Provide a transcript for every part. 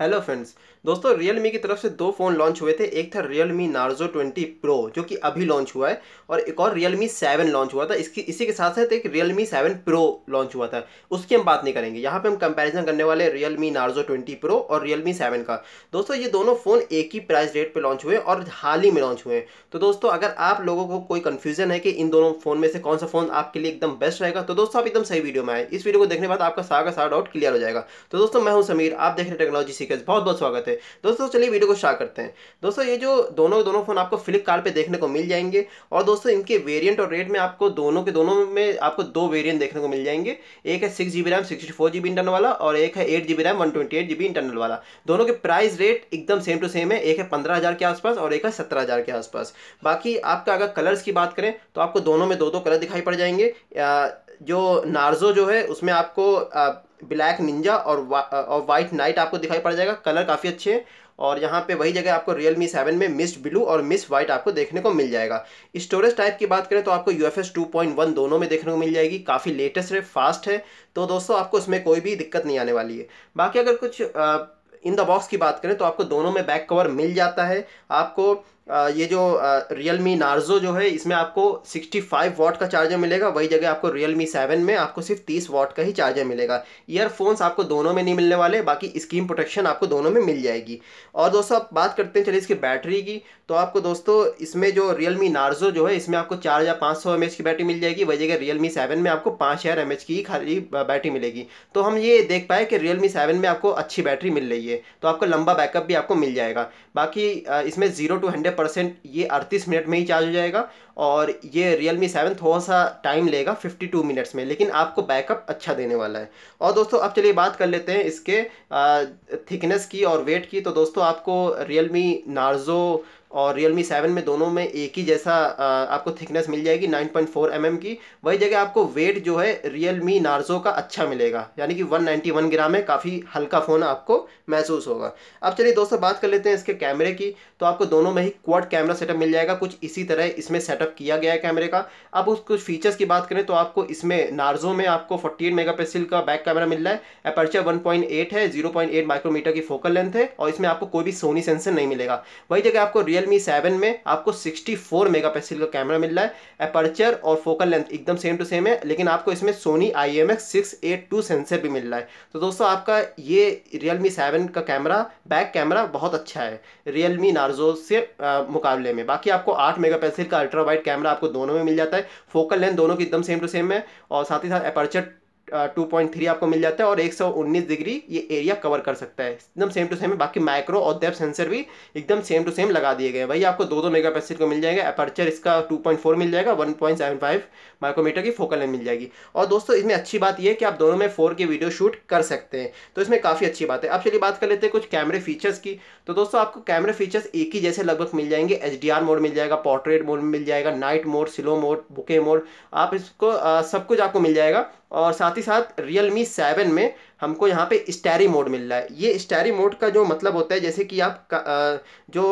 hello friends दोस्तों मी की तरफ से दो फ़ोन लॉन्च हुए थे एक था रियल मी नार्जो 20 प्रो जो कि अभी लॉन्च हुआ है और एक और रियल मी सेवन लॉन्च हुआ था इसकी इसी के साथ साथ एक Realme seven pro launch हुआ था उसकी हम बात नहीं करेंगे यहाँ पे हम कंपैरिजन करने वाले Realme Narzo twenty pro और मी सेवन का दोस्तों ये दोनों फ़ोन एक ही प्राइस रेट पर लॉन्च हुए और हाल ही में लॉन्च हुए तो दोस्तों अगर आप लोगों को कोई कन्फ्यूजन है कि इन दोनों फ़ोन में से कौन सा फ़ोन आपके लिए एकदम बेस्ट रहेगा तो दोस्तों आप एकदम सही वीडियो में आए इस वीडियो को देखने बाद आपका सारा सारा डाउट क्लियर हो जाएगा तो दोस्तों मैं हूँ समीर आप देख रहे टेक्नोलॉजी सीख ठीक है बहुत बहुत स्वागत है दोस्तों चलिए वीडियो को स्टार्ट करते हैं दोस्तों ये जो दोनों दोनों फ़ोन आपको फ्लिपकार्ट पे देखने को मिल जाएंगे और दोस्तों इनके वेरिएंट और रेट में आपको दोनों के दोनों में आपको दो वेरिएंट देखने को मिल जाएंगे एक है six G B RAM sixty four G B internal वाला और एक है eight G B RAM one twenty eight G B internal वाला दोनों के प्राइस रेट एकदम सेम टू सेम है एक है पंद्रह हज़ार के आसपास और एक है सत्रह हज़ार के आसपास बाकी आपका अगर कलर्स की बात करें तो आपको दोनों में दो दो कलर दिखाई पड़ जाएंगे जो नार्जो जो है उसमें आपको ब्लैक निंजा और वा, और वाइट नाइट आपको दिखाई पड़ जाएगा कलर काफ़ी अच्छे हैं और यहाँ पे वही जगह आपको रियल मी सेवन में मिस ब्लू और मिस वाइट आपको देखने को मिल जाएगा स्टोरेज टाइप की बात करें तो आपको U F S two point one दोनों में देखने को मिल जाएगी काफ़ी लेटेस्ट है फास्ट है तो दोस्तों आपको इसमें कोई भी दिक्कत नहीं आने वाली है बाकी अगर कुछ इन द बॉक्स की बात करें तो आपको दोनों में बैक कवर मिल जाता है आपको ये जो रियल मी नार्जो जो है इसमें आपको 65 वॉट का चार्जर मिलेगा वही जगह आपको रियल मी सेवन में आपको सिर्फ 30 वॉट का ही चार्जर मिलेगा ईयरफोन्स आपको दोनों में नहीं मिलने वाले बाकी स्क्रीन प्रोटेक्शन आपको दोनों में मिल जाएगी और दोस्तों आप बात करते हैं चलिए इसकी बैटरी की तो आपको दोस्तों इसमें जो रियल मी नार्जो जो है इसमें आपको चार या पाँच सौ एम एच की बैटरी मिल जाएगी वही जगह रियल मी सेवन में आपको पाँच हज़ार एम एच की खाली बैटरी मिलेगी तो हम ये देख पाए कि रियल मी सेवन में आपको अच्छी बैटरी मिल रही है तो आपको लंबा बैकअप भी आपको मिल जाएगा बाकी इसमें जीरो टू हंड्रेड परसेंट ये अड़तीस मिनट में ही चार्ज हो जाएगा और ये रियल मी सेवन थोड़ा सा टाइम लेगा फिफ्टी टू मिनट्स में लेकिन आपको बैकअप अच्छा देने वाला है और दोस्तों अब चलिए बात कर लेते हैं इसके थिकनेस की और वेट की तो दोस्तों आपको रियल मी नार्जो और रियल मी सेवन में दोनों में एक ही जैसा आपको थिकनेस मिल जाएगी 9.4 पॉइंट mm की वही जगह आपको वेट जो है रियल मी नार्जो का अच्छा मिलेगा यानी कि 191 ग्राम है काफ़ी हल्का फ़ोन आपको महसूस होगा अब चलिए दोस्तों बात कर लेते हैं इसके कैमरे की तो आपको दोनों में ही क्वाड कैमरा सेटअप मिल जाएगा कुछ इसी तरह इसमें सेटअप किया गया है कैमरे का अब उस कुछ फीचर्स की बात करें तो आपको इसमें नार्जो में आपको फोर्टी एट का बैक कैमरा मिल रहा है अपर्चर वन है जीरो माइक्रोमीटर की फोकल लेंथ है और इसमें आपको कोई भी सोनी सेंसर नहीं मिलेगा वही जगह आपको रियल रियल मी सेवन में आपको 64 पिक्सल का कैमरा मिल रहा है अपर्चर और फोकल लेंथ एकदम सेम टू सेम है लेकिन आपको इसमें Sony I M X six eight two sensor भी मिल रहा है तो दोस्तों आपका ये रियल मी सेवन का कैमरा बैक कैमरा बहुत अच्छा है रियल मी नार्जो से आ, मुकाबले में बाकी आपको आठ मेगा का अल्ट्रा वाइट कैमरा आपको दोनों में मिल जाता है फोकल लेंथ दोनों की एकदम सेम टू सेम है और साथ ही साथ अपर्चर 2.3 आपको मिल जाता है और 119 डिग्री ये एरिया कवर कर सकता है एकदम सेम टू सेम है बाकी माइक्रो और डेप सेंसर भी एकदम सेम टू सेम लगा दिए गए भाई आपको दो दो मेगा को मिल जाएगा अपर्चर इसका 2.4 मिल जाएगा 1.75 माइक्रोमीटर की फोकल लेंथ मिल जाएगी और दोस्तों इसमें अच्छी बात यह कि आप दोनों में फोर की वीडियो शूट कर सकते हैं तो इसमें काफ़ी अच्छी बात है अब चलिए बात कर लेते हैं कुछ कैमरे फीचर्स की तो दोस्तों आपको कैमरे फीचर्स एक ही जैसे लगभग मिल जाएंगे एच मोड मिल जाएगा पोर्ट्रेट मोड मिल जाएगा night mode slow mode bokeh mode आप इसको सब कुछ आपको मिल जाएगा और साथ ही साथ रियल मी सेवन में हमको यहाँ पे स्टैरी मोड मिल रहा है ये स्टैरी मोड का जो मतलब होता है जैसे कि आप जो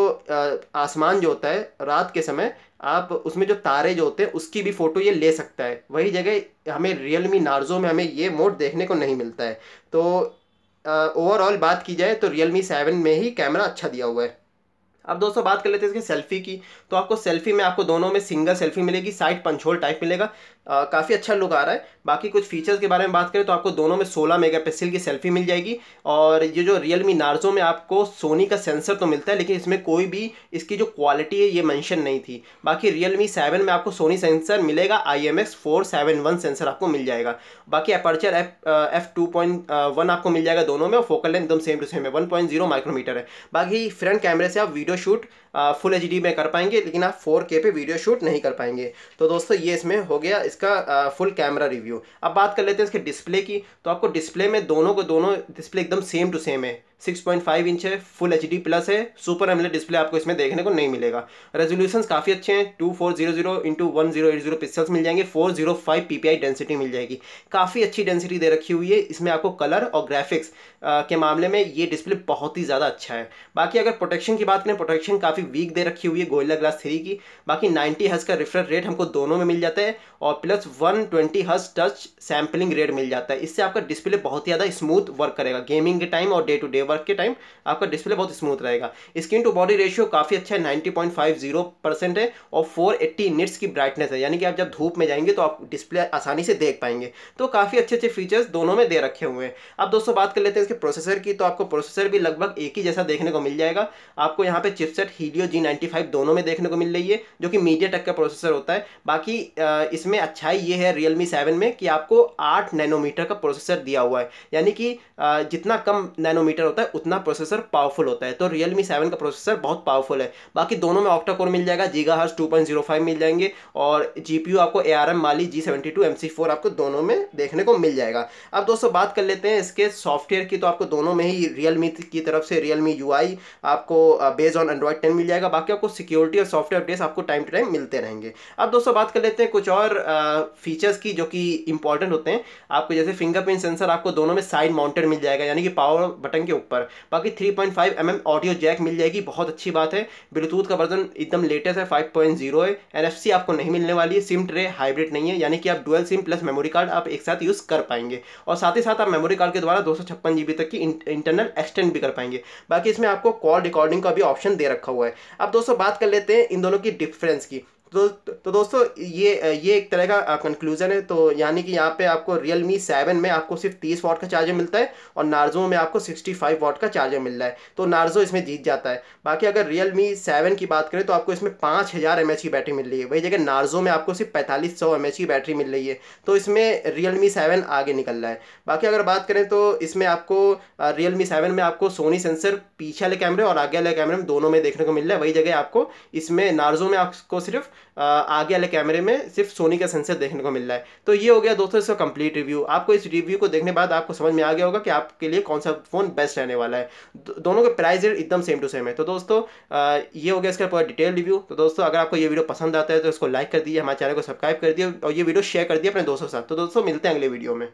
आसमान जो होता है रात के समय आप उसमें जो तारे जो होते हैं उसकी भी फ़ोटो ये ले सकता है वही जगह हमें रियल मी नार्जो में हमें ये मोड देखने को नहीं मिलता है तो ओवरऑल बात की जाए तो रियल मी सेवन में ही कैमरा अच्छा दिया हुआ है अब दोस्तों बात कर लेते हैं इसके सेल्फी की तो आपको सेल्फी में आपको दोनों में सिंगल सेल्फी मिलेगी साइड पंचोल टाइप मिलेगा काफ़ी अच्छा लुक आ रहा है बाकी कुछ फीचर्स के बारे में बात करें तो आपको दोनों में 16 मेगापिक्सल की सेल्फी मिल जाएगी और ये जो रियल मी नार्जो में आपको सोनी का सेंसर तो मिलता है लेकिन इसमें कोई भी इसकी जो क्वालिटी है ये मैंशन नहीं थी बाकी रियल मी सेवन में आपको सोनी सेंसर मिलेगा I M X four seven one sensor आपको मिल जाएगा बाकी aperture F F two point one आपको मिल जाएगा दोनों में और फोकल लेंथ एकदम सेम टू सेम है वन पॉइंट जीरो माइक्रोमीटर है बाकी फ्रंट कैमरे से आप video shoot full H D में कर पाएंगे लेकिन आप फोर के पे वीडियो शूट नहीं कर पाएंगे तो दोस्तों ये इसमें हो गया इस इसका फुल कैमरा रिव्यू अब बात कर लेते हैं इसके डिस्प्ले की तो आपको डिस्प्ले में दोनों को दोनों डिस्प्ले एकदम सेम टू सेम है 6.5 इंच है फुल एच प्लस है सुपर एमलेट डिस्प्ले आपको इसमें देखने को नहीं मिलेगा रेजोल्यूशन काफ़ी अच्छे हैं two four zero zero into one zero eight zero pixels मिल जाएंगे four zero five P density मिल जाएगी काफ़ी अच्छी डेंसिटी दे रखी हुई है इसमें आपको कलर और ग्राफिक्स के मामले में ये डिस्प्ले बहुत ही ज़्यादा अच्छा है बाकी अगर प्रोटेक्शन की बात करें प्रोटेक्शन काफ़ी वीक दे रखी हुई है गोयला ग्लास थ्री की बाकी नाइन्टी हज का रिफ्रेश रेट हमको दोनों में मिल जाता है और plus 120 twenty hertz touch sampling rate मिल जाता है इससे आपका डिस्प्ले बहुत ही ज़्यादा स्मूथ वर्क करेगा गेमिंग के टाइम और डे टू डे वर्क के टाइम आपका डिस्प्ले बहुत स्मूथ रहेगा स्क्रीन टू बॉडी रेशियो काफ़ी अच्छा है जीरो परसेंट है और फोर एट्टी निट्स की ब्राइटनेस है यानी कि आप जब धूप में जाएंगे तो आप डिस्प्ले आसानी से देख पाएंगे तो काफ़ी अच्छे अच्छे फीचर्स दोनों में दे रखे हुए हैं अब दोस्तों बात कर लेते हैं इसके प्रोसेसर की तो आपको प्रोसेसर भी लगभग एक ही जैसा देखने को मिल जाएगा आपको यहाँ पे चिपसेट हीडियो जी दोनों में देखने को मिल रही है जो कि मीडिया का प्रोसेसर होता है बाकी इसमें अच्छा अच्छाई ये है रियल मी सेवन में कि आपको आठ नैनोमीटर का प्रोसेसर दिया हुआ है यानी कि जितना कम नैनोमीटर होता है उतना प्रोसेसर पावरफुल होता है तो रियल मी सेवन का प्रोसेसर बहुत पावरफुल है बाकी दोनों में ऑक्टा कोर मिल जाएगा giga hertz two point zero five मिल जाएंगे और जी पी यू आपको A R M Mali G seventy two M C four आपको दोनों में देखने को मिल जाएगा अब दोस्तों बात कर लेते हैं इसके सॉफ्टवेयर की तो आपको दोनों में ही रियल मी की तरफ से रियल मी यू आई आपको बेज ऑन एंड्रॉयड टेन मिल जाएगा बाकी आपको सिक्योरिटी और सॉफ्टवेयर अपडेट्स आपको टाइम टू टाइम मिलते रहेंगे अब दोस्तों बात कर लेते हैं कुछ और फीचर्स की जो कि इंपॉर्टेंट होते हैं आपको जैसे फिंगरप्रिंट सेंसर आपको दोनों में साइड माउंटेड मिल जाएगा यानी कि पावर बटन के ऊपर बाकी 3.5 पॉइंट ऑडियो जैक मिल जाएगी बहुत अच्छी बात है ब्लूटूथ का वर्जन एकदम लेटेस्ट है 5.0 है सी आपको नहीं मिलने वाली है सिम ट्रे हाइब्रिड नहीं है यानी कि आप dual SIM plus memory card आप एक साथ यूज़ कर पाएंगे और साथ ही साथ आप मेमोरी कार्ड के द्वारा दो तक की इंटरनल एक्सटेंड भी कर पाएंगे बाकी इसमें आपको कॉल रिकॉर्डिंग का भी ऑप्शन दे रखा हुआ है अब दोस्तों बात कर लेते हैं इन दोनों की डिफरेंस की तो तो दोस्तों ये ये एक तरह का कंक्लूजन है तो यानी कि यहाँ पे आपको रियल मी सेवन में आपको सिर्फ तीस वॉट का चार्जर मिलता है और नार्जो में आपको सिक्सटी फाइव वॉट का चार्जर मिल रहा है तो नार्जो इसमें जीत जाता है बाकी अगर रियल मी सेवन की बात करें तो आपको इसमें पाँच हज़ार एम एच की बैटरी मिल रही है वही जगह नार्जो में आपको सिर्फ पैंतालीस सौ एम एच की बैटरी मिल रही है तो इसमें रियल मी सेवन आगे निकल रहा है बाकी अगर बात करें तो इसमें आपको रियल मी सेवन में आपको सोनी सेंसर पीछे वाले कैमरे और आगे वाले कैमरे में दोनों में देखने को मिल रहा है वही जगह आपको इसमें नार्जो में आपको सिर्फ आगे वाले कैमरे में सिर्फ सोनी का सेंसर देखने को मिल रहा है तो ये हो गया दोस्तों इसका कंप्लीट रिव्यू आपको इस रिव्यू को देखने बाद आपको समझ में आ गया होगा कि आपके लिए कौन सा फ़ोन बेस्ट रहने वाला है दोनों के प्राइस एकदम सेम टू सेम है तो दोस्तों ये हो गया इसका पूरा डिटेल रिव्यू तो दोस्तों अगर आपको ये वीडियो पसंद आता है तो इसको लाइक कर दीजिए हमारे चैनल को सब्सक्राइब कर दिए और ये वीडियो शेयर कर दिए अपने दोस्तों के साथ तो दोस्तों मिलते हैं अगले वीडियो में